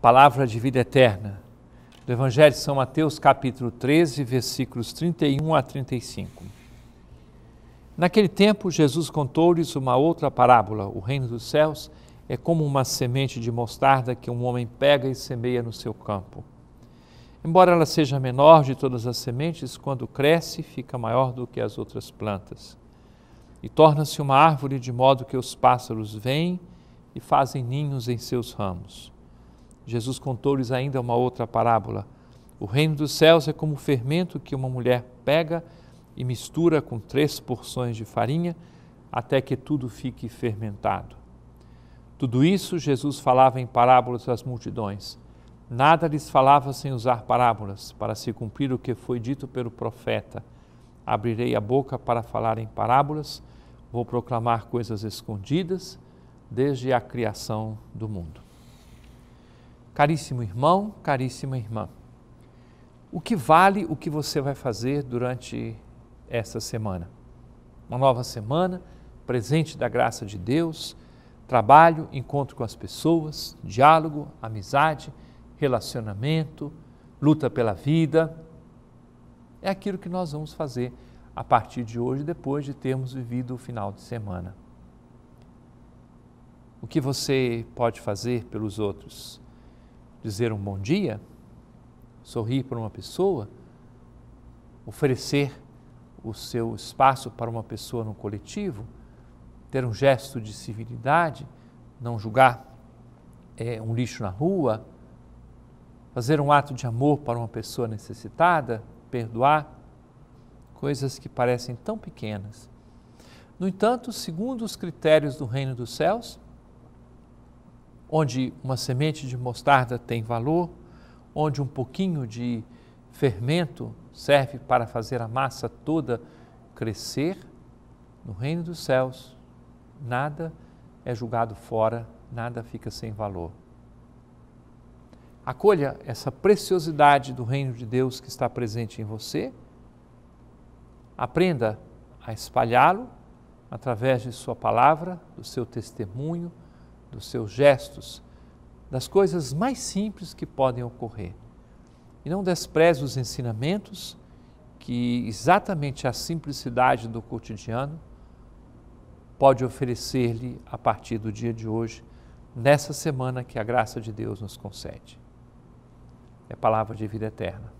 palavra de vida eterna, do Evangelho de São Mateus, capítulo 13, versículos 31 a 35. Naquele tempo, Jesus contou-lhes uma outra parábola. O reino dos céus é como uma semente de mostarda que um homem pega e semeia no seu campo. Embora ela seja a menor de todas as sementes, quando cresce, fica maior do que as outras plantas. E torna-se uma árvore de modo que os pássaros vêm e fazem ninhos em seus ramos. Jesus contou-lhes ainda uma outra parábola. O reino dos céus é como o fermento que uma mulher pega e mistura com três porções de farinha até que tudo fique fermentado. Tudo isso Jesus falava em parábolas às multidões. Nada lhes falava sem usar parábolas, para se cumprir o que foi dito pelo profeta. Abrirei a boca para falar em parábolas, vou proclamar coisas escondidas desde a criação do mundo. Caríssimo irmão, caríssima irmã, o que vale o que você vai fazer durante essa semana? Uma nova semana, presente da graça de Deus, trabalho, encontro com as pessoas, diálogo, amizade, relacionamento, luta pela vida. É aquilo que nós vamos fazer a partir de hoje, depois de termos vivido o final de semana. O que você pode fazer pelos outros? dizer um bom dia, sorrir para uma pessoa, oferecer o seu espaço para uma pessoa no coletivo, ter um gesto de civilidade, não julgar é, um lixo na rua, fazer um ato de amor para uma pessoa necessitada, perdoar, coisas que parecem tão pequenas. No entanto, segundo os critérios do reino dos céus, onde uma semente de mostarda tem valor, onde um pouquinho de fermento serve para fazer a massa toda crescer, no reino dos céus, nada é julgado fora, nada fica sem valor. Acolha essa preciosidade do reino de Deus que está presente em você. Aprenda a espalhá-lo através de sua palavra, do seu testemunho dos seus gestos, das coisas mais simples que podem ocorrer. E não despreze os ensinamentos que exatamente a simplicidade do cotidiano pode oferecer-lhe a partir do dia de hoje, nessa semana que a graça de Deus nos concede. É palavra de vida eterna.